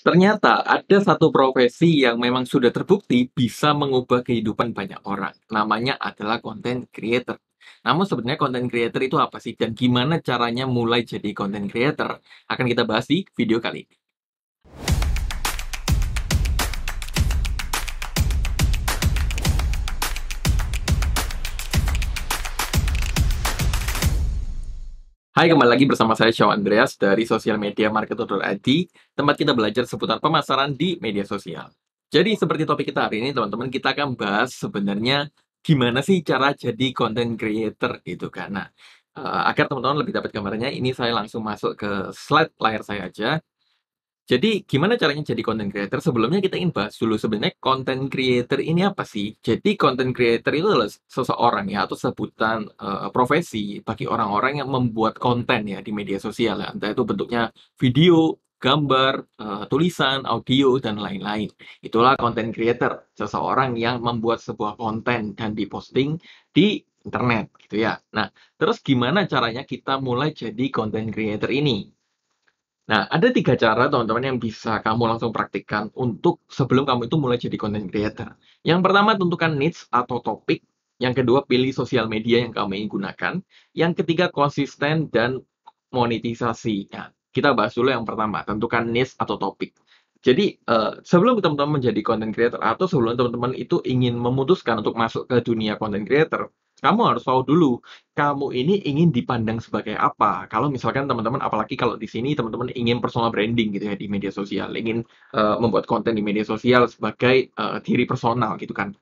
Ternyata ada satu profesi yang memang sudah terbukti bisa mengubah kehidupan banyak orang. Namanya adalah content creator. Namun sebenarnya content creator itu apa sih dan gimana caranya mulai jadi content creator? Akan kita bahas di video kali ini. Hai, kembali lagi bersama saya Shaw Andreas dari Sosial Media Marketer.id, tempat kita belajar seputar pemasaran di media sosial. Jadi, seperti topik kita hari ini, teman-teman, kita akan bahas sebenarnya gimana sih cara jadi content creator gitu karena eh, agar teman-teman lebih dapat gambarnya, ini saya langsung masuk ke slide layar saya aja. Jadi gimana caranya jadi content creator? Sebelumnya kita ingin bahas dulu sebenarnya content creator ini apa sih? Jadi content creator itu adalah seseorang ya atau sebutan uh, profesi bagi orang-orang yang membuat konten ya di media sosial ya. Entah itu bentuknya video, gambar, uh, tulisan, audio, dan lain-lain. Itulah content creator, seseorang yang membuat sebuah konten dan diposting di internet gitu ya. Nah, terus gimana caranya kita mulai jadi content creator ini? Nah, ada tiga cara teman-teman yang bisa kamu langsung praktikkan untuk sebelum kamu itu mulai jadi content creator. Yang pertama tentukan niche atau topik. Yang kedua pilih sosial media yang kamu ingin gunakan. Yang ketiga konsisten dan monetisasi. Nah, kita bahas dulu yang pertama, tentukan niche atau topik. Jadi eh, sebelum teman-teman menjadi content creator atau sebelum teman-teman itu ingin memutuskan untuk masuk ke dunia content creator, kamu harus tahu dulu kamu ini ingin dipandang sebagai apa. Kalau misalkan teman-teman, apalagi kalau di sini teman-teman ingin personal branding gitu ya di media sosial, ingin uh, membuat konten di media sosial sebagai uh, diri personal gitu kan.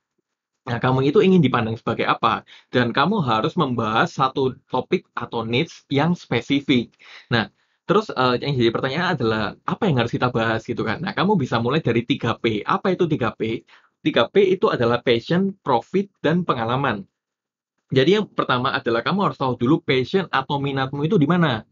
Nah, kamu itu ingin dipandang sebagai apa? Dan kamu harus membahas satu topik atau niche yang spesifik. Nah, Terus uh, yang jadi pertanyaan adalah apa yang harus kita bahas gitu kan. Nah, kamu bisa mulai dari 3P. Apa itu 3P? 3P itu adalah passion, profit, dan pengalaman. Jadi yang pertama adalah kamu harus tahu dulu passion atau minatmu itu di mana.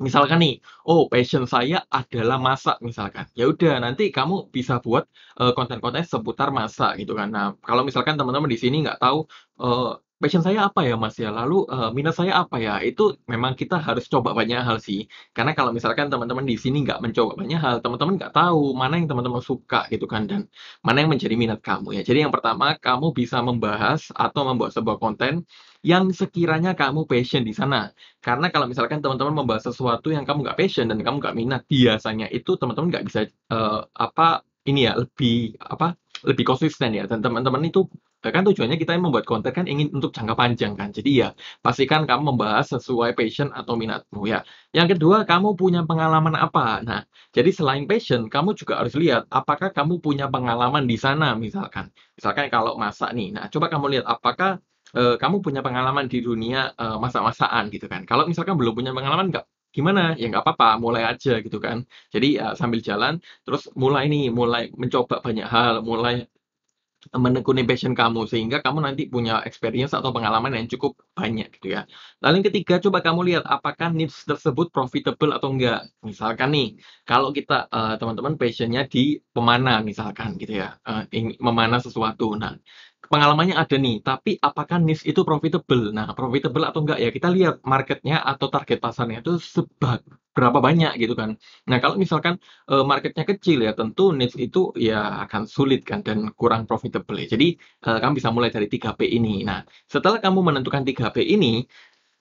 Misalkan nih, oh passion saya adalah masak misalkan. Ya udah nanti kamu bisa buat konten eh, konten-konten seputar masak gitu kan. Nah kalau misalkan teman-teman di sini nggak tahu uh, passion saya apa ya Mas ya, lalu uh, minat saya apa ya, itu memang kita harus coba banyak hal sih. Karena kalau misalkan teman-teman di sini nggak mencoba banyak hal, teman-teman nggak tahu mana yang teman-teman suka gitu kan dan mana yang menjadi minat kamu ya. Jadi yang pertama kamu bisa membahas atau membuat sebuah konten yang sekiranya kamu passion di sana. Karena kalau misalkan teman-teman membahas sesuatu yang kamu nggak passion dan kamu nggak minat, biasanya itu teman-teman nggak bisa, uh, apa, ini ya, lebih apa lebih konsisten ya dan teman-teman itu kan tujuannya kita membuat konten kan ingin untuk jangka panjang kan jadi ya pastikan kamu membahas sesuai passion atau minatmu ya yang kedua kamu punya pengalaman apa nah jadi selain passion kamu juga harus lihat apakah kamu punya pengalaman di sana misalkan misalkan kalau masak nih nah coba kamu lihat apakah eh, kamu punya pengalaman di dunia eh, masak-masakan gitu kan kalau misalkan belum punya pengalaman nggak gimana ya nggak apa-apa mulai aja gitu kan jadi uh, sambil jalan terus mulai nih mulai mencoba banyak hal mulai menekuni passion kamu sehingga kamu nanti punya experience atau pengalaman yang cukup banyak gitu ya. Lalu yang ketiga coba kamu lihat apakah niche tersebut profitable atau enggak. Misalkan nih kalau kita eh, teman-teman uh, passionnya di pemana misalkan gitu ya, uh, memanah sesuatu. Nah pengalamannya ada nih, tapi apakah niche itu profitable? Nah, profitable atau enggak ya kita lihat marketnya atau target pasarnya itu sebab berapa banyak gitu kan. Nah, kalau misalkan e, marketnya kecil ya tentu niche itu ya akan sulit kan dan kurang profitable. Ya. Jadi e, kamu bisa mulai dari 3P ini. Nah, setelah kamu menentukan 3P ini,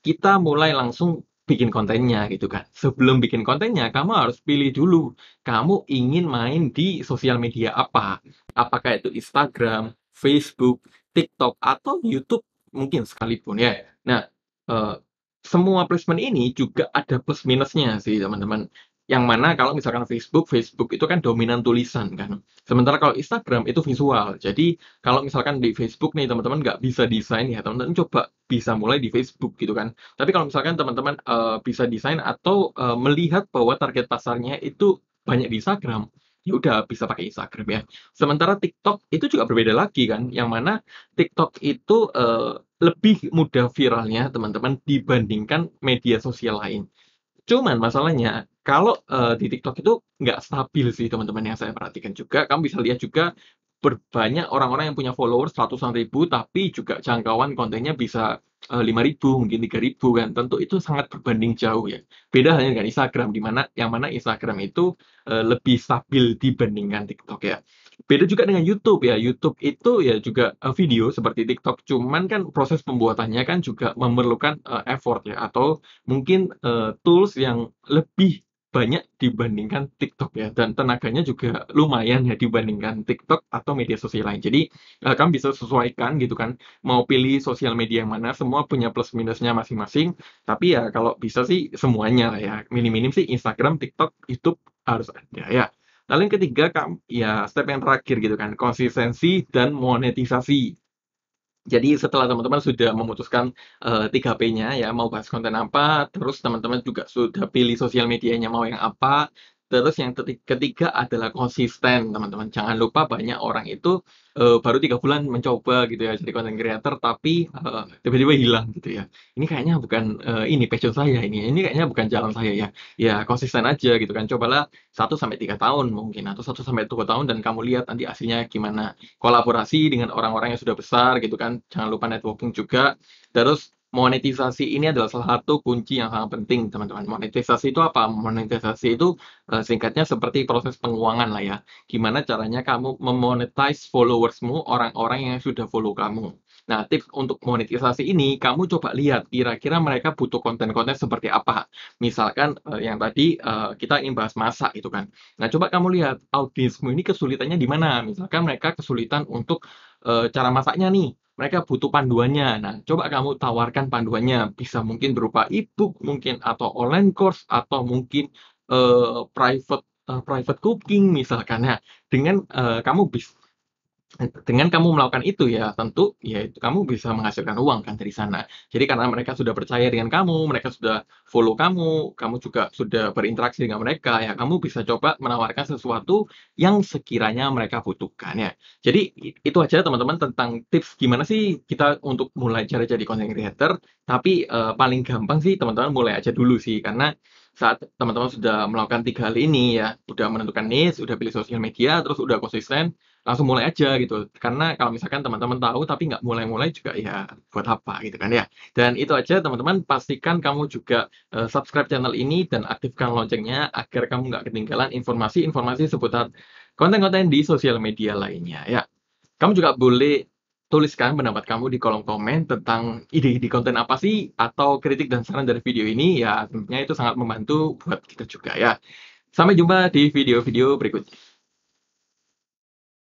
kita mulai langsung bikin kontennya gitu kan. Sebelum bikin kontennya, kamu harus pilih dulu kamu ingin main di sosial media apa. Apakah itu Instagram, Facebook, TikTok, atau YouTube mungkin sekalipun ya. Nah, uh, semua placement ini juga ada plus minusnya sih teman-teman. Yang mana kalau misalkan Facebook, Facebook itu kan dominan tulisan kan. Sementara kalau Instagram itu visual. Jadi kalau misalkan di Facebook nih teman-teman nggak bisa desain ya teman-teman coba bisa mulai di Facebook gitu kan. Tapi kalau misalkan teman-teman uh, bisa desain atau uh, melihat bahwa target pasarnya itu banyak di Instagram, ya udah bisa pakai Instagram ya. Sementara TikTok itu juga berbeda lagi kan, yang mana TikTok itu uh, lebih mudah viralnya teman-teman dibandingkan media sosial lain. Cuman masalahnya kalau uh, di TikTok itu nggak stabil sih teman-teman yang saya perhatikan juga. Kamu bisa lihat juga berbanyak orang-orang yang punya followers ratusan ribu tapi juga jangkauan kontennya bisa eh, lima ribu mungkin tiga ribu kan tentu itu sangat berbanding jauh ya beda hanya dengan Instagram di mana yang mana Instagram itu eh, lebih stabil dibandingkan TikTok ya beda juga dengan YouTube ya YouTube itu ya juga eh, video seperti TikTok cuman kan proses pembuatannya kan juga memerlukan effort ya atau mungkin tools yang lebih banyak dibandingkan TikTok ya dan tenaganya juga lumayan ya dibandingkan TikTok atau media sosial lain. Jadi uh, kamu bisa sesuaikan gitu kan mau pilih sosial media yang mana semua punya plus minusnya masing-masing. Tapi ya kalau bisa sih semuanya lah ya minim-minim sih Instagram, TikTok, YouTube harus ada ya. Lalu yang ketiga, kamu ya step yang terakhir gitu kan, konsistensi dan monetisasi. Jadi setelah teman-teman sudah memutuskan uh, eh, 3P-nya ya mau bahas konten apa, terus teman-teman juga sudah pilih sosial medianya mau yang apa, Terus yang ketiga adalah konsisten, teman-teman. Jangan lupa banyak orang itu uh, baru tiga bulan mencoba gitu ya jadi content creator, tapi tiba eh, tiba-tiba hilang gitu ya. Ini kayaknya bukan uh, ini passion saya ini, ini kayaknya bukan jalan saya ya. Ya konsisten aja gitu kan. Cobalah satu sampai tiga tahun mungkin atau satu sampai dua tahun dan kamu lihat nanti hasilnya gimana. Kolaborasi dengan orang-orang yang sudah besar gitu kan. Jangan lupa networking juga. Terus monetisasi ini adalah salah satu kunci yang sangat penting, teman-teman. Monetisasi itu apa? Monetisasi itu eh, singkatnya seperti proses penguangan lah ya. Gimana caranya kamu memonetize followersmu, orang-orang yang sudah follow kamu. Nah, tips untuk monetisasi ini, kamu coba lihat kira-kira mereka butuh konten-konten seperti apa. Misalkan eh, yang tadi eh, kita ingin bahas masak itu kan. Nah, coba kamu lihat audiensmu ini kesulitannya di mana. Misalkan mereka kesulitan untuk cara masaknya nih mereka butuh panduannya. Nah, coba kamu tawarkan panduannya, bisa mungkin berupa e-book mungkin atau online course atau mungkin uh, private uh, private cooking misalkan. ya. dengan uh, kamu bisa dengan kamu melakukan itu ya tentu ya itu kamu bisa menghasilkan uang kan dari sana. Jadi karena mereka sudah percaya dengan kamu, mereka sudah follow kamu, kamu juga sudah berinteraksi dengan mereka ya kamu bisa coba menawarkan sesuatu yang sekiranya mereka butuhkan ya. Jadi itu aja teman-teman tentang tips gimana sih kita untuk mulai cara jadi content creator tapi uh, paling gampang sih teman-teman mulai aja dulu sih karena saat teman-teman sudah melakukan tiga hal ini ya, sudah menentukan niche, sudah pilih sosial media, terus udah konsisten, langsung mulai aja gitu. Karena kalau misalkan teman-teman tahu tapi nggak mulai-mulai juga ya buat apa gitu kan ya. Dan itu aja teman-teman, pastikan kamu juga eh, subscribe channel ini dan aktifkan loncengnya agar kamu nggak ketinggalan informasi-informasi seputar konten-konten di sosial media lainnya ya. Kamu juga boleh tuliskan pendapat kamu di kolom komen tentang ide-ide konten apa sih atau kritik dan saran dari video ini ya tentunya itu sangat membantu buat kita juga ya. Sampai jumpa di video-video berikutnya.